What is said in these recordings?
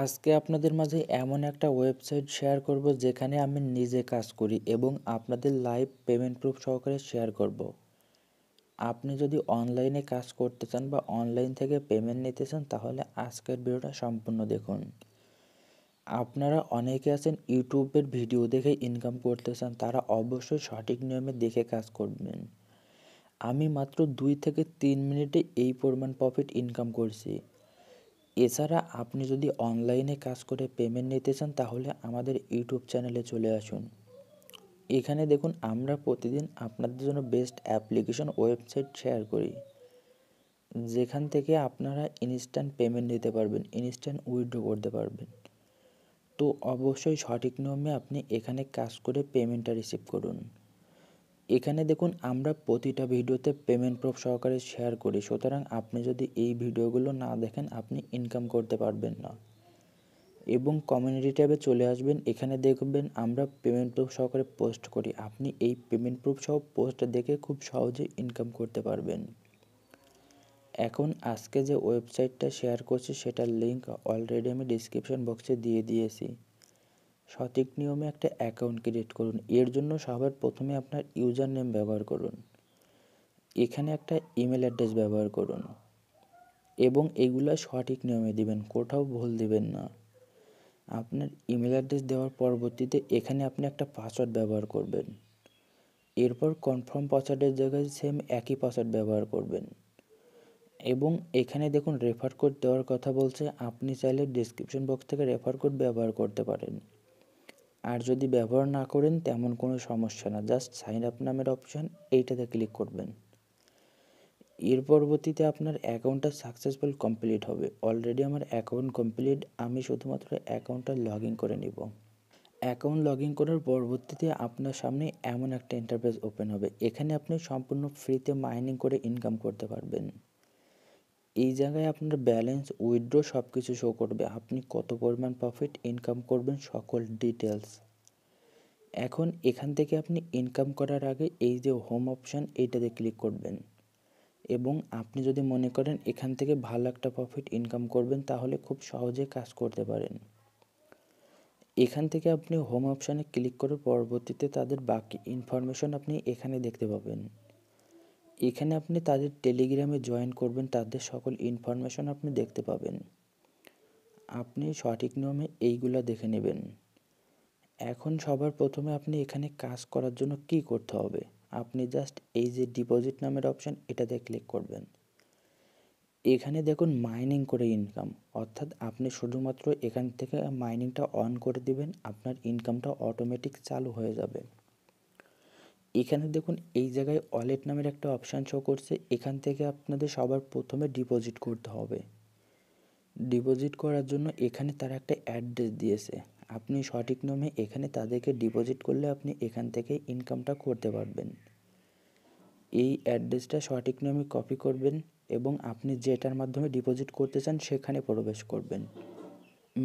আজকে আপনাদের মাঝে এমন একটা ওয়েবসাইট শেয়ার করব যেখানে আমি নিজে কাজ করি এবং আপনাদের লাইভ পেমেন্ট প্রুফ সহকারে শেয়ার করব। আপনি যদি অনলাইনে কাজ করতে চান বা অনলাইন থেকে পেমেন্ট নিতে চান তাহলে আজকের ভিডিওটা সম্পূর্ণ দেখুন আপনারা অনেকে আছেন ইউটিউবের ভিডিও দেখে ইনকাম করতে চান তারা অবশ্যই সঠিক নিয়মে দেখে কাজ করবেন আমি মাত্র দুই থেকে তিন মিনিটে এই পরিমাণ প্রফিট ইনকাম করছি এছাড়া আপনি যদি অনলাইনে কাজ করে পেমেন্ট নিতে চান তাহলে আমাদের ইউটিউব চ্যানেলে চলে আসুন এখানে দেখুন আমরা প্রতিদিন আপনাদের জন্য বেস্ট অ্যাপ্লিকেশন ওয়েবসাইট শেয়ার করি যেখান থেকে আপনারা ইনস্ট্যান্ট পেমেন্ট নিতে পারবেন ইনস্ট্যান্ট উইথড্র করতে পারবেন তো অবশ্যই সঠিক নিয়মে আপনি এখানে কাজ করে পেমেন্টটা রিসিভ করুন এখানে দেখুন আমরা প্রতিটা ভিডিওতে পেমেন্ট প্রুফ সহকারে শেয়ার করি সুতরাং আপনি যদি এই ভিডিওগুলো না দেখেন আপনি ইনকাম করতে পারবেন না এবং কমিউনিটি ট্যাবে চলে আসবেন এখানে দেখবেন আমরা পেমেন্ট প্রুফ সহকারে পোস্ট করি আপনি এই পেমেন্ট প্রুফ সহ পোস্ট দেখে খুব সহজে ইনকাম করতে পারবেন এখন আজকে যে ওয়েবসাইটটা শেয়ার করছি সেটার লিঙ্ক অলরেডি আমি ডিসক্রিপশন বক্সে দিয়ে দিয়েছি সঠিক নিয়মে একটা অ্যাকাউন্ট ক্রিয়েট করুন এর জন্য সবার প্রথমে আপনার ইউজার নেম ব্যবহার করুন এখানে একটা ইমেল অ্যাড্রেস ব্যবহার করুন এবং এগুলো সঠিক নিয়মে দিবেন কোথাও ভুল দিবেন না আপনার ইমেল অ্যাড্রেস দেওয়ার পরবর্তীতে এখানে আপনি একটা পাসওয়ার্ড ব্যবহার করবেন এরপর কনফার্ম পাসওয়ার্ডের জায়গায় সেম একই পাসওয়ার্ড ব্যবহার করবেন এবং এখানে দেখুন রেফার কোড দেওয়ার কথা বলছে আপনি চাইলে ডিসক্রিপশন বক্স থেকে রেফার কোড ব্যবহার করতে পারেন আর যদি ব্যবহার না করেন তেমন কোনো সমস্যা না জাস্ট সাইন আপ নামের অপশান এইটাতে ক্লিক করবেন এর পরবর্তীতে আপনার অ্যাকাউন্টটা সাকসেসফুল কমপ্লিট হবে অলরেডি আমার অ্যাকাউন্ট কমপ্লিট আমি শুধুমাত্র অ্যাকাউন্টটা লগ ইন করে নিব অ্যাকাউন্ট লগ ইন করার পরবর্তীতে আপনার সামনে এমন একটা ইন্টারফেস ওপেন হবে এখানে আপনি সম্পূর্ণ ফ্রিতে মাইনিং করে ইনকাম করতে পারবেন এই জায়গায় আপনার ব্যালেন্স উইথড্র সব কিছু শো করবে আপনি কত পরিমাণ প্রফিট ইনকাম করবেন সকল ডিটেলস এখন এখান থেকে আপনি ইনকাম করার আগে এই যে হোম অপশান এইটাতে ক্লিক করবেন এবং আপনি যদি মনে করেন এখান থেকে ভালো একটা প্রফিট ইনকাম করবেন তাহলে খুব সহজে কাজ করতে পারেন এখান থেকে আপনি হোম অপশানে ক্লিক করে পরবর্তীতে তাদের বাকি ইনফরমেশন আপনি এখানে দেখতে পাবেন এখানে আপনি তাদের টেলিগ্রামে জয়েন করবেন তাদের সকল ইনফরমেশন আপনি দেখতে পাবেন আপনি সঠিক নিয়মে এইগুলো দেখে নেবেন এখন সবার প্রথমে আপনি এখানে কাজ করার জন্য কি করতে হবে আপনি জাস্ট এই যে ডিপোজিট নামের অপশন এটাতে ক্লিক করবেন এখানে দেখুন মাইনিং করে ইনকাম অর্থাৎ আপনি শুধুমাত্র এখান থেকে মাইনিংটা অন করে দিবেন আপনার ইনকামটা অটোমেটিক চালু হয়ে যাবে এখানে দেখুন এই জায়গায় ওয়ালেট নামের একটা অপশান শো করছে এখান থেকে আপনাদের সবার প্রথমে ডিপোজিট করতে হবে ডিপোজিট করার জন্য এখানে তারা একটা অ্যাড্রেস দিয়েছে আপনি সঠিক নামে এখানে তাদেরকে ডিপোজিট করলে আপনি এখান থেকে ইনকামটা করতে পারবেন এই অ্যাড্রেসটা সঠিক নামে কপি করবেন এবং আপনি যেটার মাধ্যমে ডিপোজিট করতে চান সেখানে প্রবেশ করবেন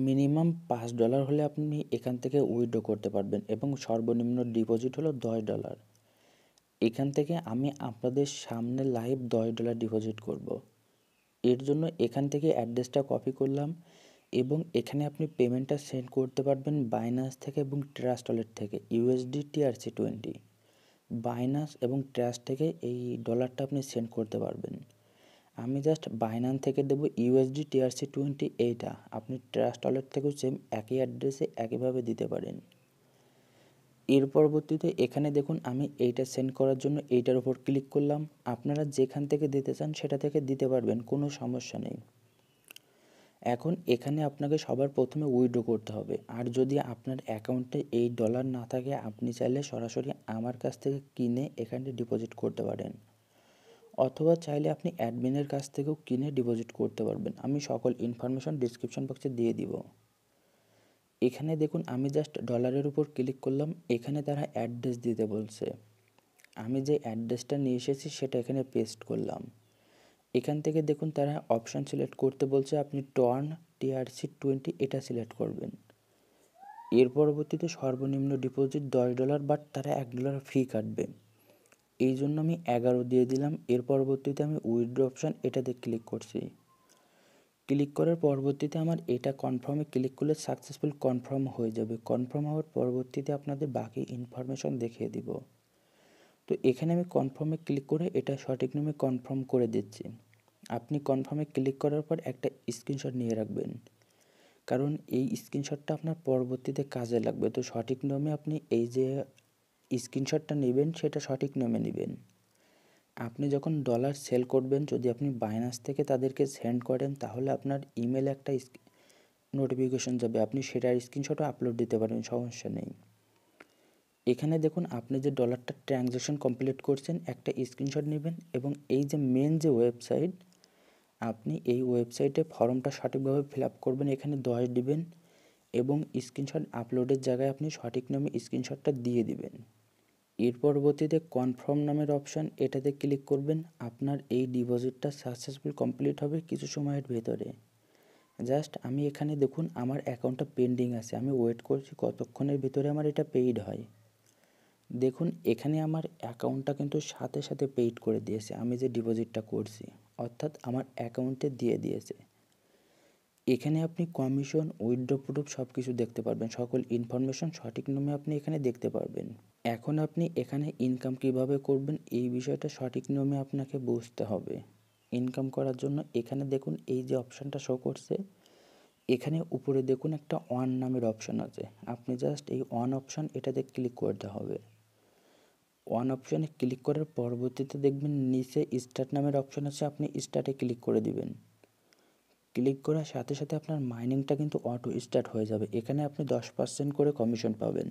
মিনিমাম পাঁচ ডলার হলে আপনি এখান থেকে উইড্রো করতে পারবেন এবং সর্বনিম্ন ডিপোজিট হলো দশ ডলার এখান থেকে আমি আপনাদের সামনে লাইভ দশ ডলার ডিপোজিট করব। এর জন্য এখান থেকে অ্যাড্রেসটা কপি করলাম এবং এখানে আপনি পেমেন্টটা সেন্ড করতে পারবেন বাইনাস থেকে এবং ট্রাস্ট ওয়ালেট থেকে USD R C twenty Binance এবং ট্রাস্ট থেকে এই ডলারটা আপনি সেন্ড করতে পারবেন আমি জাস্ট বাইনান থেকে দেবো ইউএসডি টিআরসি টোয়েন্টি এইটা আপনি ট্রাস্ট ওয়ালেট থেকেও সেম একই অ্যাড্রেসে একইভাবে দিতে পারেন এর পরবর্তীতে এখানে দেখুন আমি এইটা সেন্ড করার জন্য এইটার উপর ক্লিক করলাম আপনারা যেখান থেকে দিতে চান সেটা থেকে দিতে পারবেন কোনো সমস্যা নেই এখন এখানে আপনাকে সবার প্রথমে উইড্রো করতে হবে আর যদি আপনার অ্যাকাউন্টে এই ডলার না থাকে আপনি চাইলে সরাসরি আমার কাছ থেকে কিনে এখানে ডিপোজিট করতে পারেন অথবা চাইলে আপনি অ্যাডমিনের কাছ থেকেও কিনে ডিপোজিট করতে পারবেন আমি সকল ইনফরমেশন ডিসক্রিপশন বক্সে দিয়ে দিব এখানে দেখুন আমি জাস্ট ডলারের উপর ক্লিক করলাম এখানে তারা অ্যাড্রেস দিতে বলছে আমি যে অ্যাড্রেসটা নিয়ে এসেছি সেটা এখানে পেস্ট করলাম এখান থেকে দেখুন তারা অপশান সিলেক্ট করতে বলছে আপনি টর্ন টিআরসি টোয়েন্টি এটা সিলেক্ট করবেন এর পরবর্তীতে সর্বনিম্ন ডিপোজিট দশ ডলার বাট তারা এক ডলার ফি কাটবে এই জন্য আমি এগারো দিয়ে দিলাম এর পরবর্তীতে আমি উইথড্র অপশান এটাতে ক্লিক করছি ক্লিক করার পরবর্তীতে আমার এটা কনফার্মে ক্লিক করলে সাকসেসফুল কনফার্ম হয়ে যাবে কনফার্ম হওয়ার পরবর্তীতে আপনাদের বাকি ইনফরমেশন দেখিয়ে দিব তো এখানে আমি কনফার্মে ক্লিক করে এটা সঠিক নামে কনফার্ম করে দিচ্ছি আপনি কনফার্মে ক্লিক করার পর একটা স্ক্রিনশট নিয়ে রাখবেন কারণ এই স্ক্রিনশটটা আপনার পরবর্তীতে কাজে লাগবে তো সঠিক নামে আপনি এই যে স্ক্রিনশটটা নেবেন সেটা সঠিক নামে নেবেন আপনি যখন ডলার সেল করবেন যদি আপনি বাইনাস থেকে তাদেরকে সেন্ড করেন তাহলে আপনার ইমেলে একটা নোটিফিকেশন যাবে আপনি সেটার স্ক্রিনশটও আপলোড দিতে পারেন সমস্যা নেই এখানে দেখুন আপনি যে ডলারটা ট্রানজ্যাকশন কমপ্লিট করছেন একটা স্ক্রিনশট নেবেন এবং এই যে মেন যে ওয়েবসাইট আপনি এই ওয়েবসাইটে ফর্মটা সঠিকভাবে ফিল আপ করবেন এখানে দশ দিবেন এবং স্ক্রিনশট আপলোডের জায়গায় আপনি সঠিক নামে স্ক্রিনশটটা দিয়ে দিবেন এর পরবর্তীতে কনফার্ম নামের অপশান এটাতে ক্লিক করবেন আপনার এই ডিপোজিটটা সাকসেসফুল কমপ্লিট হবে কিছু সময়ের ভেতরে জাস্ট আমি এখানে দেখুন আমার অ্যাকাউন্টটা পেন্ডিং আছে আমি ওয়েট করছি কতক্ষণের ভিতরে আমার এটা পেইড হয় দেখুন এখানে আমার অ্যাকাউন্টটা কিন্তু সাথে সাথে পেইড করে দিয়েছে আমি যে ডিপোজিটটা করছি অর্থাৎ আমার অ্যাকাউন্টে দিয়ে দিয়েছে এখানে আপনি কমিশন উইথড্র প্রুফ সব কিছু দেখতে পারবেন সকল ইনফরমেশন সঠিক নামে আপনি এখানে দেখতে পারবেন এখন আপনি এখানে ইনকাম কিভাবে করবেন এই বিষয়টা সঠিক নিয়মে আপনাকে বুঝতে হবে ইনকাম করার জন্য এখানে দেখুন এই যে অপশানটা শো করছে এখানে উপরে দেখুন একটা অন নামের অপশান আছে আপনি জাস্ট এই অন অপশান এটাতে ক্লিক করতে হবে ওয়ান অপশানে ক্লিক করার পরবর্তীতে দেখবেন নিচে স্টার্ট নামের অপশান আছে আপনি স্টার্টে ক্লিক করে দিবেন ক্লিক করার সাথে সাথে আপনার মাইনিংটা কিন্তু অটো স্টার্ট হয়ে যাবে এখানে আপনি দশ পার্সেন্ট করে কমিশন পাবেন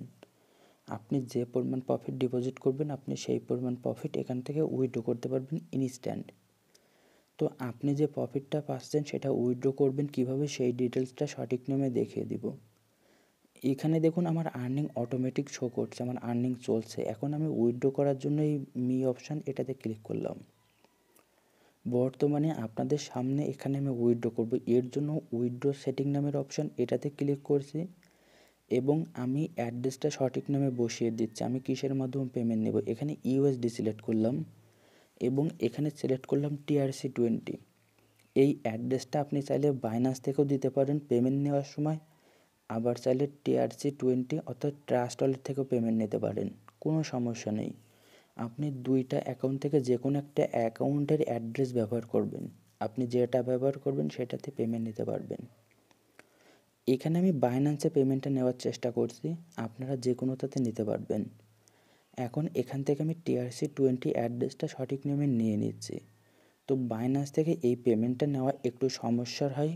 আপনি যে পরিমাণ প্রফিট ডিপোজিট করবেন আপনি সেই পরিমাণ প্রফিট এখান থেকে উইড্রো করতে পারবেন ইনস্ট্যান্ট তো আপনি যে প্রফিটটা পাচ্ছেন সেটা উইড্রো করবেন কিভাবে সেই ডিটেলসটা সঠিক নিয়মে দেখিয়ে দিব এখানে দেখুন আমার আর্নিং অটোমেটিক শো করছে আমার আর্নিং চলছে এখন আমি উইড্রো করার জন্য এই মি অপশান এটাতে ক্লিক করলাম বর্তমানে আপনাদের সামনে এখানে আমি উইড্রো করব এর জন্য উইড্রো সেটিং নামের অপশান এটাতে ক্লিক করছি এবং আমি অ্যাড্রেসটা সঠিক নামে বসিয়ে দিচ্ছি আমি কিসের মাধ্যমে পেমেন্ট নেব এখানে ইউএসডি সিলেক্ট করলাম এবং এখানে সিলেক্ট করলাম টিআরসি টোয়েন্টি এই অ্যাড্রেসটা আপনি চাইলে বাইনাস থেকেও দিতে পারেন পেমেন্ট নেওয়ার সময় আবার চাইলে টিআরসি টোয়েন্টি অর্থাৎ ট্রাস্ট ওয়ালেট থেকেও পেমেন্ট নিতে পারেন কোনো সমস্যা নেই আপনি দুইটা অ্যাকাউন্ট থেকে যে কোনো একটা অ্যাকাউন্টের অ্যাড্রেস ব্যবহার করবেন আপনি যেটা ব্যবহার করবেন সেটাতে পেমেন্ট নিতে পারবেন এখানে আমি বাইন্যান্সে পেমেন্টটা নেওয়ার চেষ্টা করছি আপনারা যে কোনো তাতে নিতে পারবেন এখন এখান থেকে আমি টিআরসি টোয়েন্টি অ্যাড্রেসটা সঠিক নিয়মে নিয়ে নিচ্ছি তো বাইন্যান্স থেকে এই পেমেন্টটা নেওয়া একটু সমস্যার হয়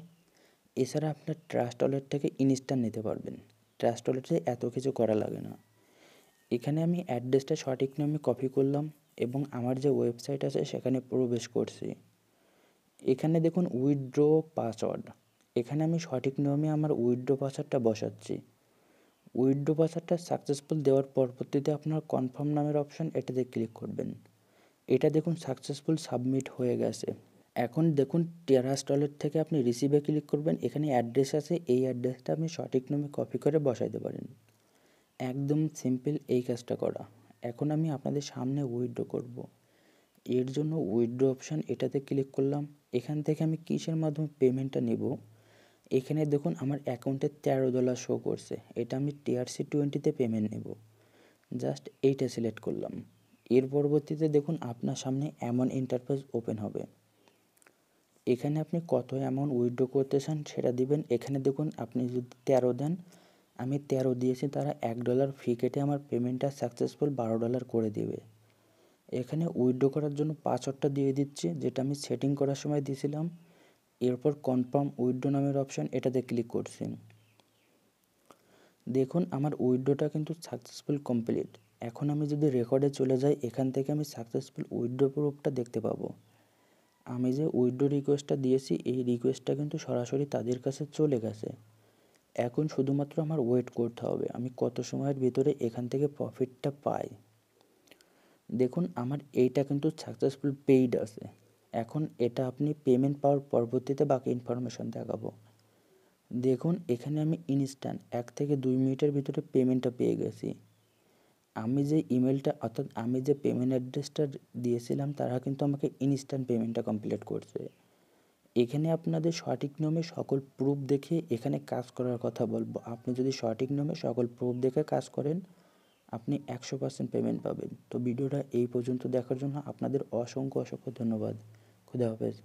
এছাড়া আপনার ট্রাস্ট ওয়ালেট থেকে ইনস্ট্যান্ট নিতে পারবেন ট্রাস্ট ওয়ালেটে এত কিছু করা লাগে না এখানে আমি অ্যাড্রেসটা সঠিক নামে কপি করলাম এবং আমার যে ওয়েবসাইট আছে সেখানে প্রবেশ করছি এখানে দেখুন উইথড্রো পাসওয়ার্ড এখানে আমি সঠিক নিয়মে আমার উইথড্রো পাসওয়ার্ডটা বসাচ্ছি উইথড্রো পাসওয়ার্ডটা সাকসেসফুল দেওয়ার পরবর্তীতে আপনার কনফার্ম নামের অপশন এটাতে ক্লিক করবেন এটা দেখুন সাকসেসফুল সাবমিট হয়ে গেছে এখন দেখুন টেরা স্টলের থেকে আপনি রিসিভে ক্লিক করবেন এখানে অ্যাড্রেস আছে এই অ্যাড্রেসটা আপনি সঠিক নামে কপি করে বসাইতে পারেন একদম সিম্পল এই কাজটা করা এখন আমি আপনাদের সামনে উইড্রো করব। এর জন্য উইড্রো অপশান এটাতে ক্লিক করলাম এখান থেকে আমি কিসের মাধ্যমে পেমেন্টটা নেব এখানে দেখুন আমার অ্যাকাউন্টে তেরো ডলার শো করছে এটা আমি টিআরসি টোয়েন্টিতে পেমেন্ট নেব জাস্ট এইটা সিলেক্ট করলাম এর পরবর্তীতে দেখুন আপনার সামনে এমন ইন্টারফেস ওপেন হবে এখানে আপনি কত অ্যামাউন্ট উইথড্র করতে চান সেটা দিবেন এখানে দেখুন আপনি যদি তেরো দেন আমি তেরো দিয়েছি তারা এক ডলার ফি কেটে আমার পেমেন্টটা সাকসেসফুল বারো ডলার করে দেবে এখানে উইথড্র করার জন্য পাসওয়ার্ডটা দিয়ে দিচ্ছি যেটা আমি সেটিং করার সময় দিয়েছিলাম এরপর কনফার্ম উইথড্র নামের অপশান এটাতে ক্লিক করছি দেখুন আমার উইথড্রোটা কিন্তু সাকসেসফুল কমপ্লিট এখন আমি যদি রেকর্ডে চলে যাই এখান থেকে আমি সাকসেসফুল উইথড্র প্রুফটা দেখতে পাবো আমি যে উইথড্র রিকোয়েস্টটা দিয়েছি এই রিকোয়েস্টটা কিন্তু সরাসরি তাদের কাছে চলে গেছে এখন শুধুমাত্র আমার ওয়েট করতে হবে আমি কত সময়ের ভিতরে এখান থেকে প্রফিটটা পাই দেখুন আমার এইটা কিন্তু সাকসেসফুল পেইড আছে এখন এটা আপনি পেমেন্ট পাওয়ার পরবর্তীতে বাকি ইনফরমেশন দেখাবো দেখুন এখানে আমি ইনস্ট্যান্ট এক থেকে দুই মিনিটের ভিতরে পেমেন্টটা পেয়ে গেছি আমি যে ইমেলটা অর্থাৎ আমি যে পেমেন্ট অ্যাড্রেসটা দিয়েছিলাম তারা কিন্তু আমাকে ইনস্ট্যান্ট পেমেন্টটা কমপ্লিট করছে এখানে আপনাদের সঠিক নিয়মে সকল প্রুফ দেখে এখানে কাজ করার কথা বলবো আপনি যদি সঠিক নিয়মে সকল প্রুফ দেখে কাজ করেন আপনি একশো পার্সেন্ট পেমেন্ট পাবেন তো ভিডিওটা এই পর্যন্ত দেখার জন্য আপনাদের অসংখ্য অসংখ্য ধন্যবাদ খুদা হাফেজ